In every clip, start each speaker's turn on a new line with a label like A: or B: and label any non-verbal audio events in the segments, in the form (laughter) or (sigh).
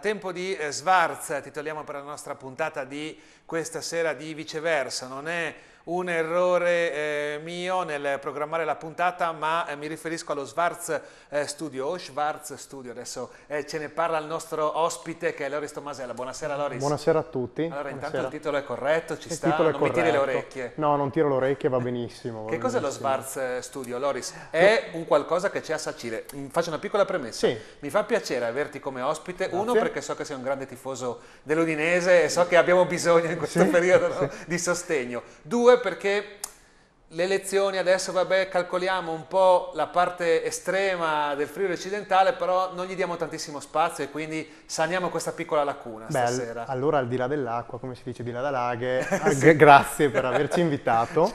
A: tempo di eh, Svarz, titoliamo per la nostra puntata di questa sera di viceversa, non è un errore eh, mio nel programmare la puntata, ma eh, mi riferisco allo Schwarz eh, Studio, o Schwarz Studio, adesso eh, ce ne parla il nostro ospite che è Loris Tomasella. Buonasera Loris. Buonasera a tutti. Allora Buonasera. intanto il titolo è corretto, ci il sta, non corretto. mi tiri le orecchie.
B: No, non tiro le orecchie, va benissimo. Va che cos'è lo Schwarz
A: eh, Studio, Loris? È un qualcosa che c'è a Sacile. Mm, faccio una piccola premessa. Sì. Mi fa piacere averti come ospite, Grazie. uno perché so che sei un grande tifoso dell'Udinese e so che abbiamo bisogno in questo sì. periodo no? sì. di sostegno. Due, due perché le lezioni adesso, vabbè, calcoliamo un po' la parte estrema del Friuli occidentale, però non gli diamo tantissimo spazio e quindi saniamo questa piccola lacuna Beh, stasera.
B: Allora, al di là dell'acqua, come si dice, di là da laghe, (laughs) ah, sì. grazie per averci invitato. (laughs)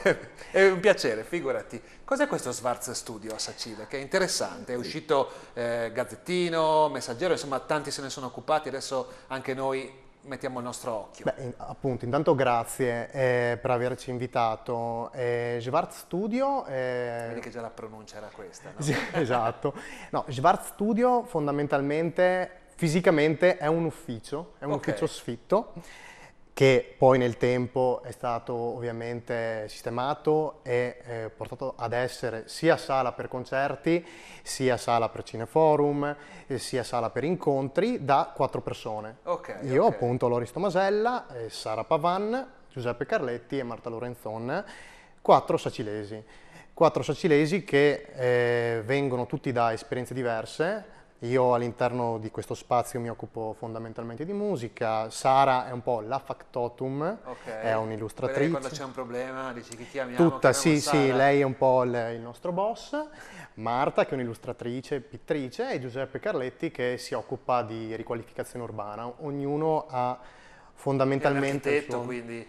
A: È un piacere, figurati. Cos'è questo Svarz Studio a Sacile? Che è interessante, è uscito eh, Gazzettino, Messaggero, insomma tanti se ne sono occupati, adesso anche noi mettiamo il nostro occhio.
B: Beh, appunto, intanto grazie eh, per averci invitato. Eh, Schwarz Studio... Eh... Vedi che già la pronuncia era questa, no? (laughs) esatto. No, Schwarz Studio fondamentalmente, fisicamente, è un ufficio, è un okay. ufficio sfitto che poi nel tempo è stato ovviamente sistemato e eh, portato ad essere sia sala per concerti, sia sala per cineforum, eh, sia sala per incontri da quattro persone.
A: Okay, Io okay.
B: appunto Loris Tomasella, eh, Sara Pavan, Giuseppe Carletti e Marta Lorenzon, quattro sacilesi. Quattro sacilesi che eh, vengono tutti da esperienze diverse, io all'interno di questo spazio mi occupo fondamentalmente di musica, Sara è un po' la factotum,
A: okay. è un'illustratrice. Lei quando c'è un problema dici chi chiamiamo? Tutta, sì, Sara. sì, lei è
B: un po' il, il nostro boss, Marta che è un'illustratrice, pittrice e Giuseppe Carletti che si occupa di riqualificazione urbana. Ognuno ha fondamentalmente... È un architetto, suo... quindi...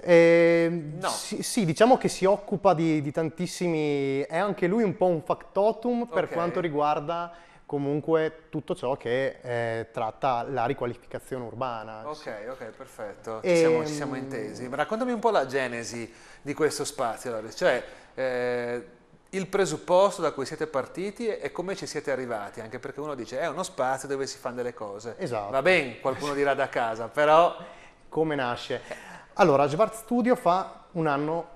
B: Eh, no. sì, sì, diciamo che si occupa di, di, tantissimi... è anche lui un po' un factotum per okay. quanto riguarda comunque tutto ciò che eh, tratta la riqualificazione urbana.
A: Ok, ok, perfetto, e... ci, siamo, ci, siamo, ehm, intesi. Raccontami
B: un po' la genesi di questo
A: spazio, allora. cioè eh, il presupposto da cui siete partiti e come ci siete arrivati, anche perché uno dice è uno spazio dove si fanno delle cose. Esatto. Va bene, qualcuno dirà da casa,
B: però... Come nasce? Allora, Svart Studio fa un anno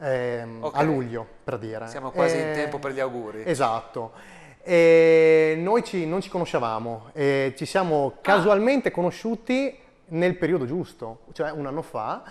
B: ehm, okay. a luglio, per dire. Siamo quasi e... in eh, tempo per gli auguri. Esatto. E noi ci, non ci conoscevamo, e ci siamo ah. casualmente conosciuti nel periodo giusto, cioè un anno fa.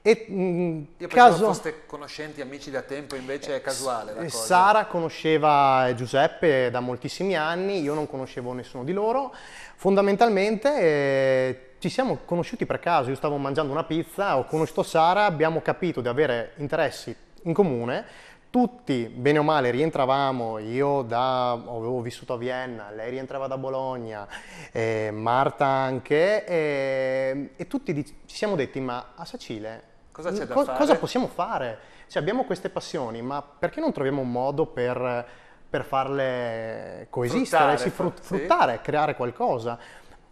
B: E, mh, Io caso... foste
A: conoscenti, amici da tempo, invece è eh, casuale. La eh,
B: Sara conosceva Giuseppe da moltissimi anni, io non conoscevo nessuno di loro. Fondamentalmente eh, ci siamo conosciuti per caso, io stavo mangiando una pizza, ho conosciuto Sara, abbiamo capito di avere interessi in comune tutti, bene o male, rientravamo, io da, avevo vissuto a Vienna, lei rientrava da Bologna, eh, Marta anche, eh, e tutti ci siamo detti, ma a Sacile cosa, c'è mm, co- fare? cosa possiamo fare? Cioè, abbiamo queste passioni, ma perché non troviamo un modo per, per farle coesistere, fruttare, sì, frut- sì. creare qualcosa?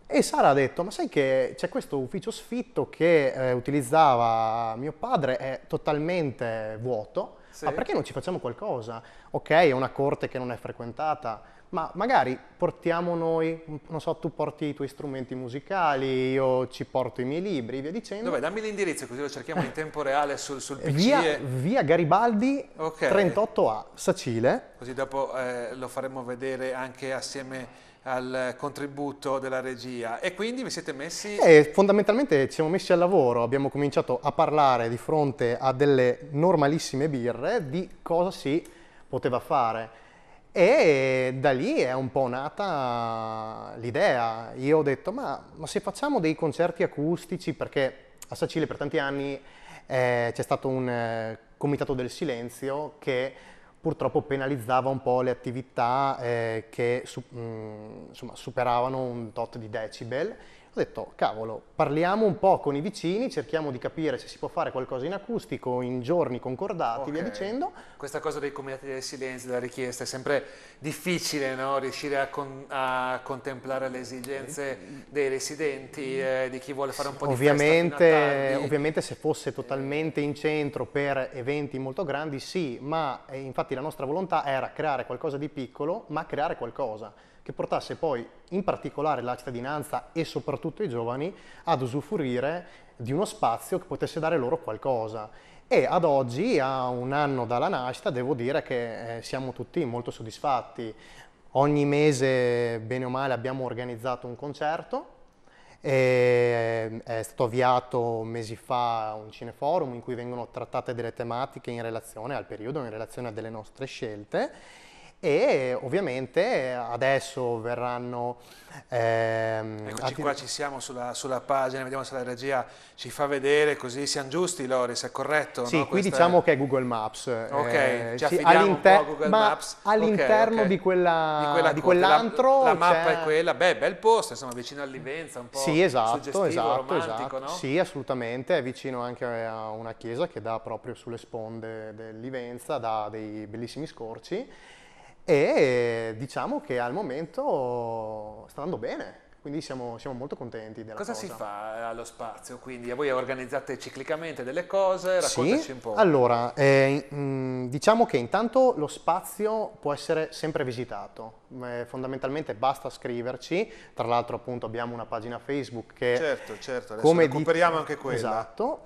B: E Sara ha detto, ma sai che c'è questo ufficio sfitto che eh, utilizzava mio padre, è totalmente vuoto, sì. Ma ah, perché non ci facciamo qualcosa? Ok, è una corte che non è frequentata, ma magari portiamo noi, mm, non so, tu porti i tuoi strumenti musicali, io ci porto i miei libri, via dicendo. Dove?
A: Dammi l'indirizzo così lo cerchiamo in tempo reale sul, sul PC. Via, e...
B: via Garibaldi
A: okay. 38A,
B: Sacile.
A: Così dopo eh, lo faremo vedere anche assieme al contributo della regia e quindi vi siete messi... Eh,
B: fondamentalmente ci siamo messi al lavoro, abbiamo cominciato a parlare di fronte a delle normalissime birre di cosa si poteva fare e da lì è un po' nata l'idea. Io ho detto ma, ma se facciamo dei concerti acustici perché a Sacile per tanti anni eh, c'è stato un eh, comitato del silenzio che purtroppo penalizzava un po' le attività eh, che su, mh, mm, insomma, superavano un tot di decibel ho detto, cavolo, parliamo un po' con i vicini, cerchiamo di capire se si può fare qualcosa in acustico, in giorni concordati, okay. via dicendo.
A: Questa cosa dei comitati del silenzio, della richiesta, è sempre difficile, no? Riuscire a, con, a, contemplare le esigenze dei residenti, mm. eh, di chi vuole fare un po' di ovviamente,
B: Ovviamente se fosse eh. totalmente in centro per eventi molto grandi, sì, ma eh, infatti la nostra volontà era creare qualcosa di piccolo, ma creare qualcosa che portasse poi in particolare la cittadinanza e soprattutto i giovani ad usufruire di uno spazio che potesse dare loro qualcosa. E ad oggi, a un anno dalla nascita, devo dire che eh, siamo tutti molto soddisfatti. Ogni mese, bene o male, abbiamo organizzato un concerto. Eh, è stato avviato mesi fa un cineforum in cui vengono trattate delle tematiche in relazione al periodo, in relazione a delle nostre scelte e ovviamente adesso verranno... Ehm, Eccoci qua,
A: ci siamo sulla, sulla, pagina, vediamo se la regia ci fa vedere, così siamo giusti Loris, è corretto? Sì, no? qui diciamo è...
B: che è Google Maps. Eh, ok, eh, ci affidiamo un po' Google Maps. All'interno okay, okay. di, quella, di, quell'antro... Quella la, la mappa è
A: quella, beh, bel posto, insomma, vicino all'Ivenza, un po' Sì, esatto, esatto, esatto. No? Sì,
B: assolutamente, è vicino anche a una chiesa che dà proprio sulle sponde dell'Ivenza, dà dei bellissimi scorci e diciamo che al momento sta andando bene. Quindi siamo, siamo molto contenti della cosa. Cosa si fa
A: eh, allo spazio? Quindi voi organizzate ciclicamente delle cose, raccontaci sì. un po'. Allora,
B: eh, mm, diciamo che intanto lo spazio può essere sempre visitato. Eh, fondamentalmente basta scriverci, tra l'altro appunto abbiamo una pagina Facebook che... Certo, certo, adesso come recuperiamo anche quella. Esatto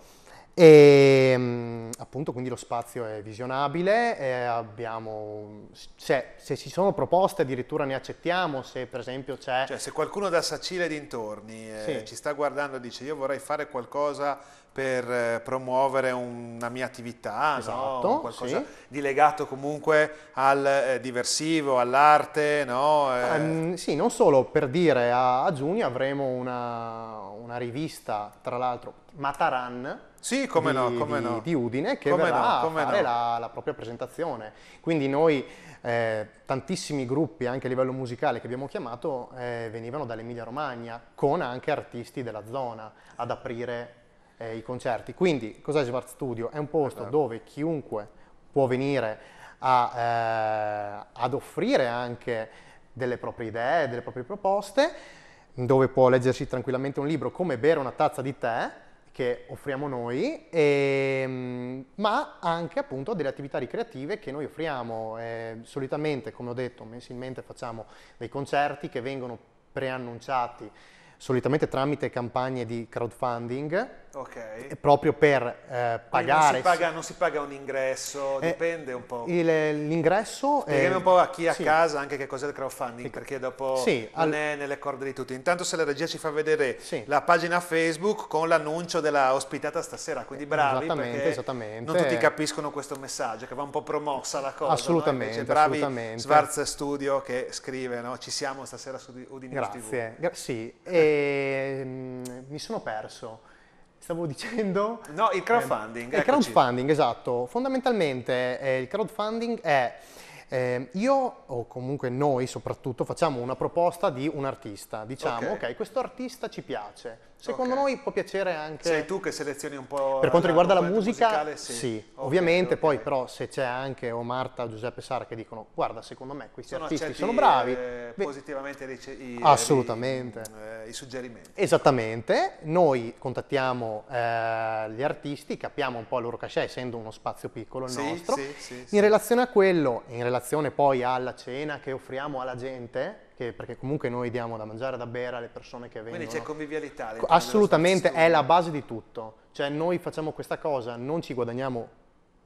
B: e ehm, appunto quindi lo spazio è visionabile, eh, abbiamo, cioè, se ci sono proposte addirittura ne accettiamo, se per esempio c'è...
A: Cioè se qualcuno da Sacile
B: dintorni eh, sì.
A: ci sta guardando e dice io vorrei fare qualcosa per eh, promuovere una mia attività, esatto, no? qualcosa sì. di legato comunque al eh, diversivo, all'arte. No?
B: Eh... Um, sì, non solo, per dire a, a giugno avremo una, una rivista, tra l'altro Mataran, sì, come di, no, come di, no. di Udine che come verrà no, come a fare no. la, la, propria presentazione. Quindi noi, eh, tantissimi gruppi anche a livello musicale che abbiamo chiamato eh, venivano dall'Emilia Romagna con anche artisti della zona ad aprire eh, i concerti. Quindi cos'è Smart Studio? È un posto esatto. dove chiunque può venire a, eh, ad offrire anche delle proprie idee, delle proprie proposte, dove può leggersi tranquillamente un libro come bere una tazza di tè che offriamo noi, e, ehm, ma anche appunto delle attività ricreative che noi offriamo. Eh, solitamente, come ho detto, mensilmente facciamo dei concerti che vengono preannunciati solitamente tramite campagne di crowdfunding, okay. Eh, proprio per eh, pagare. Non si, paga,
A: non si, paga, un ingresso,
B: eh, dipende un po'. Il, l'ingresso... Spieghiamo è... un po' a chi a sì.
A: casa anche che cos'è il crowdfunding, sì. perché dopo sì, non al... è nelle corde di tutti. Intanto se la regia ci fa vedere la pagina Facebook con l'annuncio della ospitata stasera, quindi bravi esattamente, esattamente. non tutti capiscono questo messaggio, che va un po' promossa la cosa. Assolutamente, no? bravi assolutamente. Schwarz Studio che scrive, no? ci siamo stasera su Udinese Grazie, TV.
B: Gra- sì. Eh. E... Ehm, mi sono perso. Stavo (laughs) dicendo... No, il crowdfunding. Eh, il crowdfunding, esatto. Fondamentalmente eh, il crowdfunding è... Eh, io o comunque noi soprattutto facciamo una proposta di un artista, diciamo ok, okay questo artista ci piace, Secondo okay. noi può piacere anche... Sei tu che selezioni un po'... Per quanto riguarda la musica, musicale, sì, sì. Okay, ovviamente, okay. poi però se c'è anche o Marta o Giuseppe Sara che dicono guarda secondo me questi sono artisti sono bravi... Eh,
A: positivamente eh, i, Assolutamente. I, eh, i, suggerimenti.
B: Esattamente, noi contattiamo eh, gli artisti, capiamo un po' il loro cachet essendo uno spazio piccolo il sì, nostro, sì, in relazione a quello, in relazione poi alla cena che offriamo alla gente, che, perché comunque noi diamo da mangiare e da bere alle persone che vengono. Quindi c'è convivialità. Assolutamente, è la base di tutto. Cioè noi facciamo questa cosa, non ci guadagniamo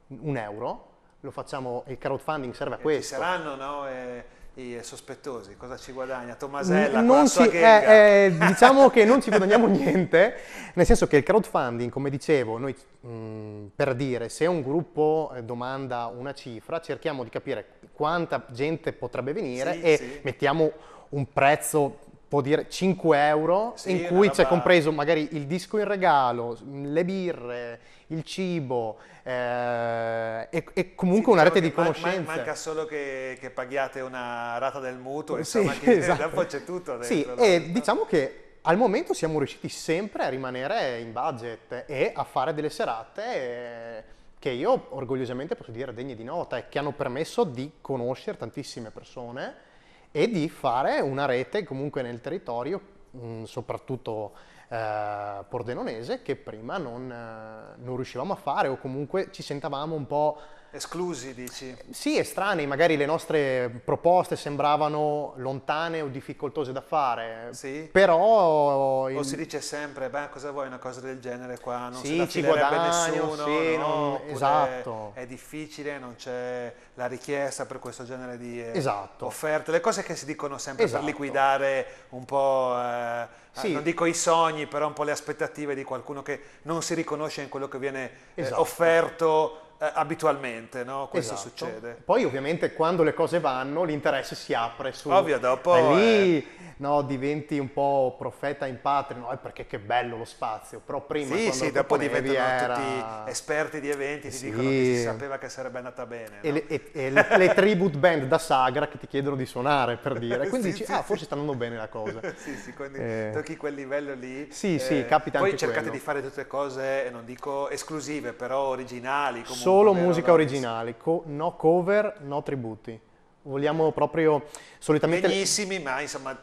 B: un euro, lo facciamo, il crowdfunding serve a questo. E ci saranno,
A: no? E i sospettosi, cosa ci guadagna? Tommasella, non ci, eh,
B: eh, diciamo che non ci guadagniamo (laughs) niente, nel senso che il crowdfunding, come dicevo, noi mh, per dire, se un gruppo eh, domanda una cifra, cerchiamo di capire quanta gente potrebbe venire sì, e sì. mettiamo un prezzo può dire 5 euro sì, in cui c'è compreso magari il disco in regalo, le birre, il cibo eh, e, e, comunque sì, una diciamo rete di conoscenze. manca
A: solo che, che, paghiate una rata del mutuo, insomma, sì, (laughs) che esatto. dopo c'è tutto. Dentro, sì, e no?
B: diciamo che al momento siamo riusciti sempre a rimanere in budget e a fare delle serate che io orgogliosamente posso dire degne di nota e che hanno permesso di conoscere tantissime persone e di fare una rete comunque nel territorio, mm, soprattutto eh, pordenonese che prima non, eh, non riuscivamo a fare o comunque ci sentavamo un po'
A: esclusi, dici?
B: Sì, estranei, magari le nostre proposte sembravano lontane o difficoltose da fare, sì. però... O si
A: dice sempre, beh cosa vuoi una cosa del genere qua, non sì, ci guadagno, nessuno, sì, no? non... esatto. è difficile, non c'è la richiesta per questo genere di eh, esatto. offerte, le cose che si dicono sempre esatto. per liquidare un po'... Eh, sì. non dico i sogni, però un po' le aspettative di qualcuno che non si riconosce in quello che viene eh, esatto. eh, offerto eh, abitualmente,
B: no? Questo esatto. succede. Poi ovviamente quando le cose vanno l'interesse si apre su... Ovvio, dopo... E lì eh... no, diventi un po' profeta in patria, no? Eh, perché che bello lo spazio, però prima... Sì, sì, dopo diventano era... tutti
A: esperti di eventi, sì. ti dicono che si sapeva che sarebbe andata bene. E, le, e, e le, le, tribute
B: band da sagra che ti chiedono di suonare, per dire. (laughs) Quindi sì, dici, sì, ah, forse sta andando bene la cosa. (laughs) sì,
A: sì, quindi eh... tocchi quel livello lì. Sì, sì, eh, capita poi anche Poi cercate quello. di fare tutte cose, non dico esclusive, però originali comunque solo musica originale,
B: co no cover, no tributi. Vogliamo proprio solitamente... Benissimi,
A: ma insomma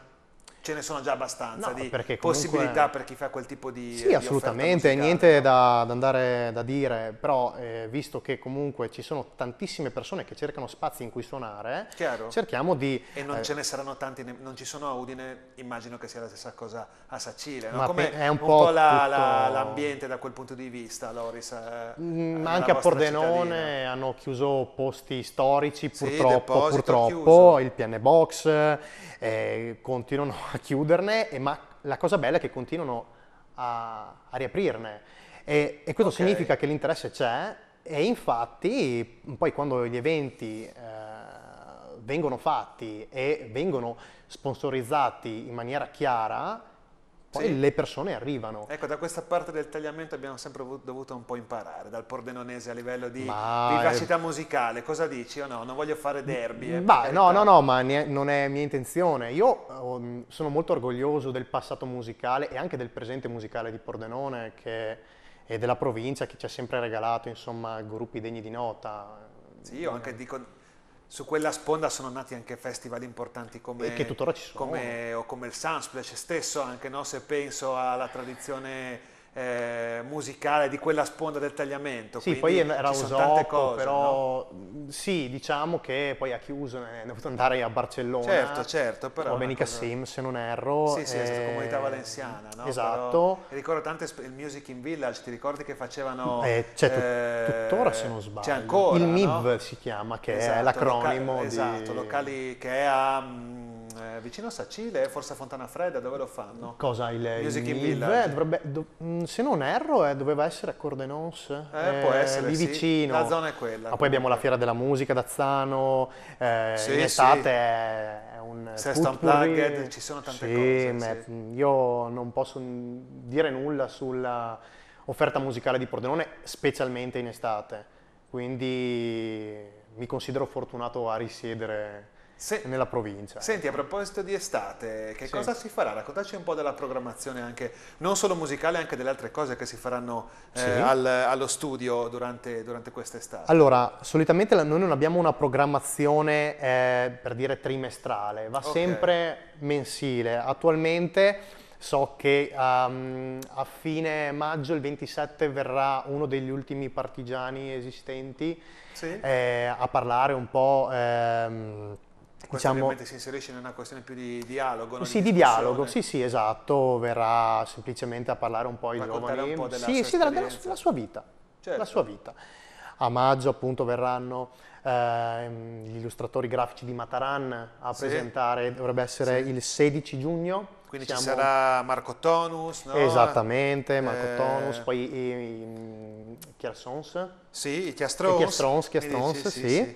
A: ce ne sono già abbastanza no, di comunque... possibilità per chi fa quel tipo di Sì, di assolutamente,
B: niente no? da, da, andare da dire, però eh, visto che comunque ci sono tantissime persone che cercano spazi in cui suonare, Chiaro. cerchiamo di... E non eh, ce ne
A: saranno tanti, non ci sono a Udine, immagino che sia la stessa cosa a Sacile, no? come è un po', un po la, tutto... l'ambiente da quel punto di vista, Loris. Eh, mm, anche a Pordenone cittadina.
B: hanno chiuso posti storici, purtroppo, sì, purtroppo il PN Box, eh, continuano a chiuderne, e, ma la cosa bella è che continuano a, a riaprirne. E, e questo okay. significa che l'interesse c'è e infatti poi quando gli eventi eh, vengono fatti e vengono sponsorizzati in maniera chiara, poi sì. le persone arrivano. Ecco, da
A: questa parte del tagliamento abbiamo sempre dovuto un po' imparare, dal pordenonese a livello di ma vivacità è... musicale. Cosa dici? o no, non voglio fare derby. Eh, no, no,
B: no, ma ne, non è mia intenzione. Io um, sono molto orgoglioso del passato musicale e anche del presente musicale di Pordenone che, e della provincia che ci ha sempre regalato, insomma, gruppi degni di nota. Sì, io anche eh.
A: dico su quella sponda sono nati anche festival importanti come, come, come il Sunsplash stesso, anche no? se penso alla tradizione eh, musicale di quella sponda del tagliamento. Sì, poi era usotto, però
B: no? sì, diciamo che poi ha chiuso, è dovuto andare a Barcellona. Certo, certo, però... O Benicassim, cosa... se non erro. Sì, sì, è stata eh, comunità valenziana, no? Esatto. Però, ricordo tante,
A: il Music in Village, ti ricordi che facevano... Eh, c'è cioè, eh, tuttora, se non sbaglio. C'è ancora, Il MIV no?
B: si chiama, che esatto, è l'acronimo loca- di... Esatto,
A: locali che è a eh, vicino a Sacile, forse a Fontana Fredda, dove lo fanno?
B: Cosa hai lei? Music in eh, Village? Dovrebbe, do, mm, se non erro, eh, doveva essere a Cordenons, eh, può eh, essere, lì sì. vicino. La zona è quella. Ma comunque. poi abbiamo la Fiera della Musica d'Azzano, eh, sì, in estate sì. è un... Sesto Unplugged, ci sono tante cose. Me, sì, io non posso dire nulla sulla offerta musicale di Pordenone, specialmente in estate, quindi mi considero fortunato a risiedere se, nella provincia. Senti, a proposito
A: di estate, che sì. cosa si farà? Raccontaci un po' della programmazione anche, non solo musicale, anche delle altre cose che si faranno eh, sì. al, allo studio durante, durante quest'estate. Allora,
B: solitamente noi non abbiamo una programmazione, eh, per dire, trimestrale, va okay. sempre mensile. Attualmente... So che um, a fine maggio, il 27, verrà uno degli ultimi partigiani esistenti sì. eh, a parlare un po' ehm, questo diciamo, ovviamente si
A: inserisce in una questione più
B: di dialogo. Sì, di, di dialogo, sì, sì, esatto. Verrà semplicemente a parlare un po' ai giovani. Un po della sì, sua sì, della, della, della sua vita. Certo. La sua vita. A maggio appunto verranno eh, gli illustratori grafici di Mataran a sì. presentare, dovrebbe essere sì. il 16 giugno. Quindi Siamo... ci sarà Marco Tonus, no? Esattamente, Marco eh... Tonus, poi ehm, i, Sì, i Chiastrons. I Chiastrons, Chiastrons, sì. sì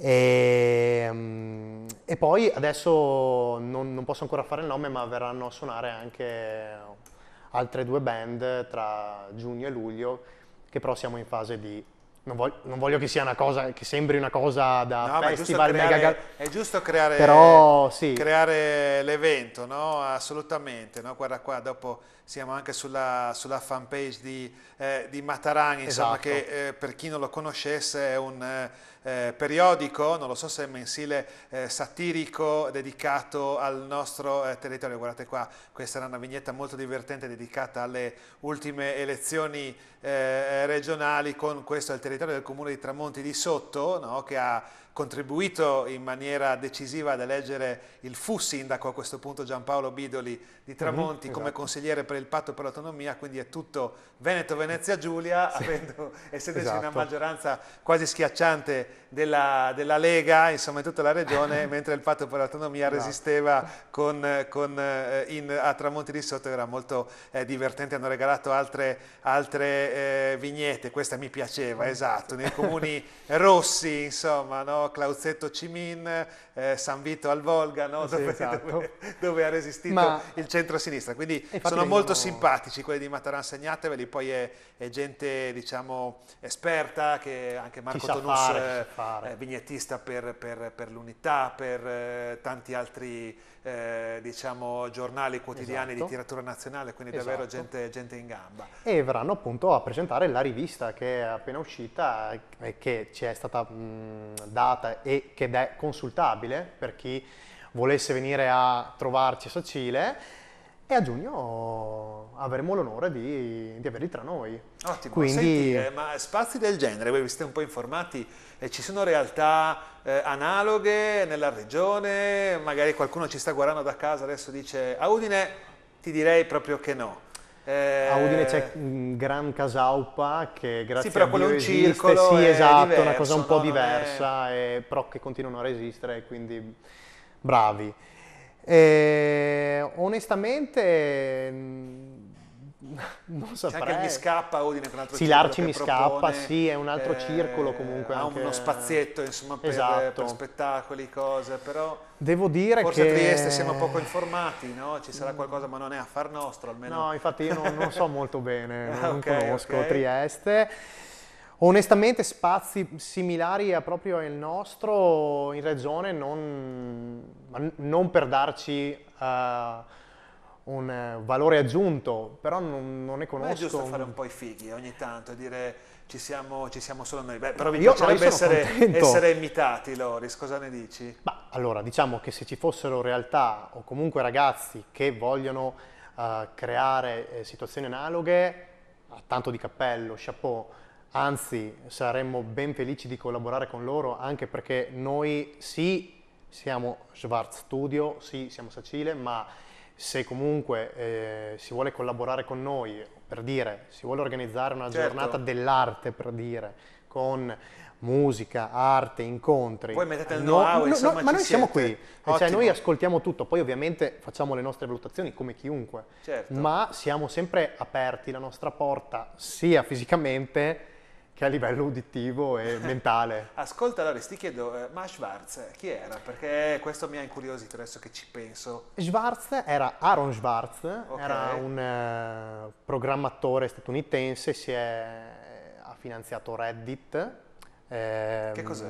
B: e, ehm, e, poi adesso non, non, posso ancora fare il nome, ma verranno a suonare anche altre due band tra giugno e luglio, che però siamo in fase di... Non voglio, non voglio che sia una cosa, che sembri una cosa da no, festival è creare, mega...
A: È giusto creare, però, sì. creare l'evento, no? Assolutamente, no? Guarda qua, dopo siamo anche sulla, sulla fanpage di, eh, di Matarani, esatto. che eh, per chi non lo conoscesse è un... Eh, eh, periodico, non lo so se è mensile, eh, satirico dedicato al nostro eh, territorio. Guardate qua, questa era una vignetta molto divertente dedicata alle ultime elezioni eh, regionali con questo è il territorio del comune di Tramonti di Sotto, no? che ha contribuito in maniera decisiva ad eleggere il fu sindaco a questo punto Giampaolo Bidoli di mhm, Tramonti mm -hmm, come esatto. consigliere per il patto per l'autonomia, quindi è tutto Veneto, Venezia, Giulia, sì, avendo, (laughs) essendoci esatto. una maggioranza quasi schiacciante della, della, Lega, insomma in tutta la regione, (laughs) mentre il patto per l'autonomia no. Esatto. resisteva con, con, eh, in, a Tramonti di Sotto, era molto eh, divertente, hanno regalato altre, altre eh, vignette, questa mi piaceva, esatto, nei (laughs) comuni rossi, insomma, no? no? Clauzetto Cimin, eh, San Vito al Volga, no? dove, esatto. dove, (laughs) dove, ha resistito Ma... il centro-sinistra. Quindi sono molto sono... simpatici quelli di Mataran, segnateveli, poi è, è gente diciamo, esperta, che anche Marco Tonus, fare, eh, fare. Eh, vignettista per, per, per l'Unità, per eh, tanti altri eh, diciamo, giornali quotidiani esatto. di tiratura nazionale, quindi esatto. davvero gente, gente in
B: gamba. E verranno appunto a presentare la rivista che è appena uscita e che ci è stata mh, data data e che è consultabile per chi volesse venire a trovarci a Sacile e a giugno avremo l'onore di, di averli tra noi. Ottimo, Quindi... Senti,
A: ma spazi del genere, voi vi siete un po' informati, eh, ci sono realtà eh, analoghe nella regione, magari qualcuno ci sta guardando da casa adesso dice a ah, Udine ti direi proprio che no. Eh, a Udine c'è
B: mm, Gran Casaupa che grazie sì, però a Dio un circolo esiste, sì esatto, diverso, una cosa un po' diversa, è... e, però che continuano a resistere, quindi bravi. E, onestamente mm, non saprei. C'è anche mi scappa Udine, un altro sì, l'Arci mi scappa, sì, è un altro eh, circolo comunque. Ha anche... uno spazietto insomma per, esatto. per,
A: spettacoli, cose,
B: però... Devo dire forse che... Forse a Trieste siamo poco
A: informati, no? Ci sarà mm. qualcosa, ma non è affar nostro almeno. No, infatti io non, non so molto
B: bene, (laughs) non ah, okay, conosco okay. Trieste. Onestamente spazi similari a proprio il nostro in regione non, non per darci... Uh, un eh, valore aggiunto, però non, non ne conosco. Ma è giusto fare un
A: po' i fighi ogni tanto, dire ci siamo, ci siamo solo noi. Beh, però vi Io, piacerebbe essere, essere, imitati, Loris, cosa ne dici?
B: Ma, allora, diciamo che se ci fossero realtà o comunque ragazzi che vogliono uh, creare eh, situazioni analoghe, tanto di cappello, chapeau, anzi saremmo ben felici di collaborare con loro anche perché noi sì siamo Schwarz Studio, sì siamo Sacile, ma se comunque eh, si vuole collaborare con noi, per dire, si vuole organizzare una certo. giornata dell'arte, per dire, con musica, arte, incontri. Voi mettete il know-how, no, insomma, no, Ma noi siete. siamo qui, cioè, noi ascoltiamo tutto, poi ovviamente facciamo le nostre valutazioni come chiunque, certo. ma siamo sempre aperti, la nostra porta sia fisicamente che a livello uditivo e (laughs) mentale.
A: Ascolta Loris, ti chiedo, eh, ma Schwarz eh, chi era? Perché questo mi ha incuriosito adesso che ci penso.
B: Schwarz era Aaron Schwarz, okay. era un eh, programmatore statunitense, si è, ha finanziato Reddit. Eh, che cos'è?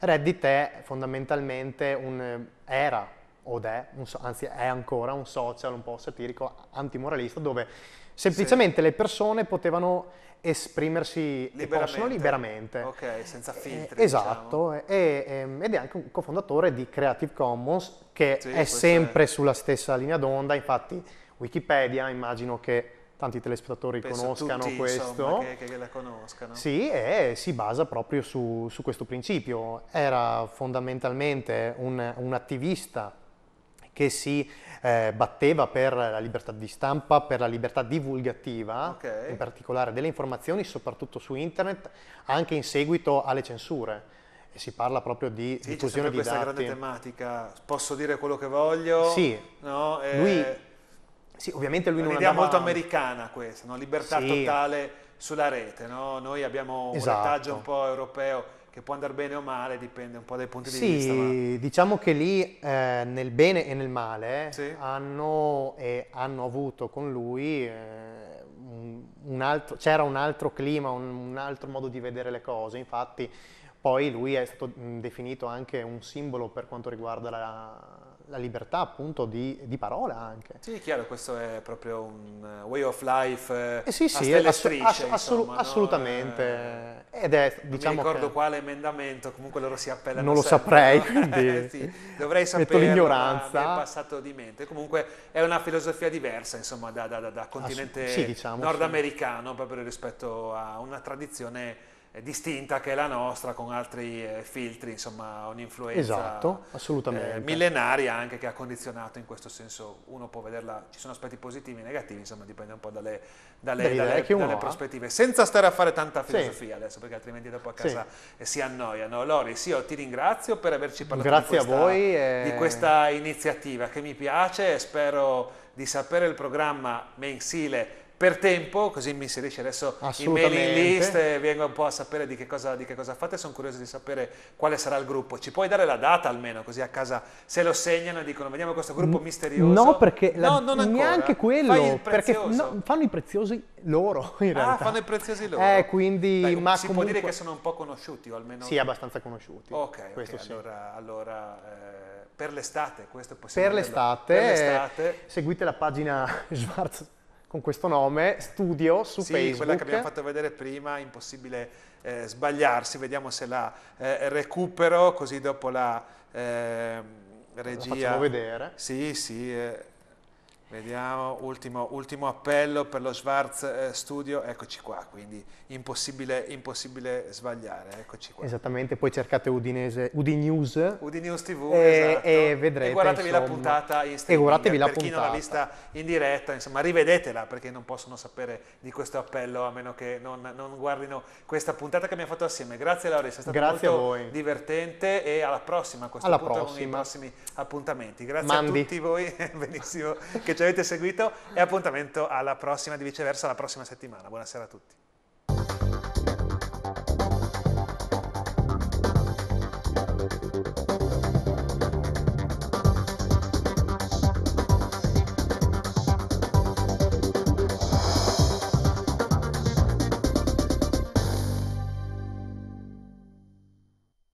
B: Reddit è fondamentalmente un... Eh, era ed è, un, anzi è ancora un social un po' satirico, antimoralista, dove semplicemente sì. le persone potevano esprimersi liberamente. possono liberamente. Ok, senza eh, filtri. Eh, esatto, diciamo. e, ehm, ed è anche un cofondatore di Creative Commons che sì, è sempre è. sulla stessa linea d'onda, infatti Wikipedia immagino che tanti telespettatori Penso conoscano tutti, questo. Insomma, che,
A: che la conoscano. Sì,
B: e si basa proprio su, su questo principio. Era fondamentalmente un, un attivista che si eh, batteva per la libertà di stampa, per la libertà divulgativa, okay. in particolare delle informazioni, soprattutto su internet, anche in seguito alle censure. E si parla proprio di sì, diffusione di dati. questa grande
A: tematica, posso dire quello che voglio? Sì. No? E... Eh, lui,
B: sì, ovviamente lui non Un'idea andava... molto
A: americana questa, no? libertà sì. totale sulla rete, no? Noi abbiamo un esatto. retaggio un po' europeo che può andare bene o male, dipende un po' dai punti sì, di vista. Sì,
B: ma... diciamo che lì eh, nel bene e nel male sì. hanno, e hanno, avuto con lui eh, un, altro, c'era un altro clima, un, un, altro modo di vedere le cose, infatti poi lui è stato definito anche un simbolo per quanto riguarda la, la libertà appunto di, di, parola anche.
A: Sì, chiaro, questo è proprio un eh, way of life eh sì, eh, sì, a strisce, ass- assolut- no?
B: assolutamente. Eh, Ed è, diciamo non ricordo che...
A: quale emendamento, comunque loro si appellano Non lo sempre, saprei, no? (laughs) quindi eh, sì, dovrei sapere, l'ignoranza. è passato di mente. Comunque è una filosofia diversa, insomma, da, da, da, da continente Assu- sì, diciamo, nordamericano, proprio rispetto a una tradizione distinta che è la nostra con altri eh, filtri, insomma un'influenza esatto, eh, millenaria anche che ha condizionato in questo senso, uno può vederla, ci sono aspetti positivi e negativi, insomma dipende un po' dalle, dalle, dalle, dalle prospettive, senza stare a fare tanta filosofia sì. adesso perché altrimenti dopo a casa sì. Eh, si annoiano. Lori, sì, io ti ringrazio per averci parlato Grazie di questa, a voi e... di questa iniziativa che mi piace e spero di sapere il programma mensile per tempo, così mi inserisci adesso in mailing list e vengo un po' a sapere di che, cosa, di che cosa fate, sono curioso di sapere quale sarà il gruppo. Ci puoi dare la data almeno, così a casa se lo segnano e dicono vediamo questo gruppo misterioso. No, perché no, la, non neanche quello, perché
B: no, fanno i preziosi loro in ah, realtà. Ah, fanno i preziosi loro. Eh, quindi, Dai, ma si comunque... può dire che sono
A: un po' conosciuti o almeno... Sì, abbastanza conosciuti. Ok, questo okay, sì. allora... allora eh per l'estate, questo è possibile. Per l'estate, per l'estate. Eh,
B: seguite la pagina (laughs) Schwarz con questo nome, studio su sì, Facebook. quella che abbiamo fatto
A: vedere prima, impossibile eh, sbagliarsi, vediamo se la eh, recupero, così dopo la eh, regia... La facciamo vedere. Sì, sì, eh, Vediamo, ultimo, ultimo, appello per lo Schwarz eh, Studio, eccoci qua, quindi impossibile, impossibile sbagliare, eccoci qua. Esattamente,
B: poi cercate Udinese, Udinews.
A: Udinews TV, e, esatto. e vedrete. E guardatevi insomma. la puntata in streaming, e guardatevi la per puntata. chi non l'ha vista in diretta, insomma rivedetela perché non possono sapere di questo appello a meno che non, non guardino questa puntata che abbiamo fatto assieme. Grazie Laura, è stato Grazie molto divertente e alla prossima a questo alla punto prossima. con i prossimi appuntamenti. Grazie Mandi. a tutti voi, (laughs) benissimo, che ci avete seguito e appuntamento alla prossima, di viceversa, la prossima settimana. Buonasera a tutti.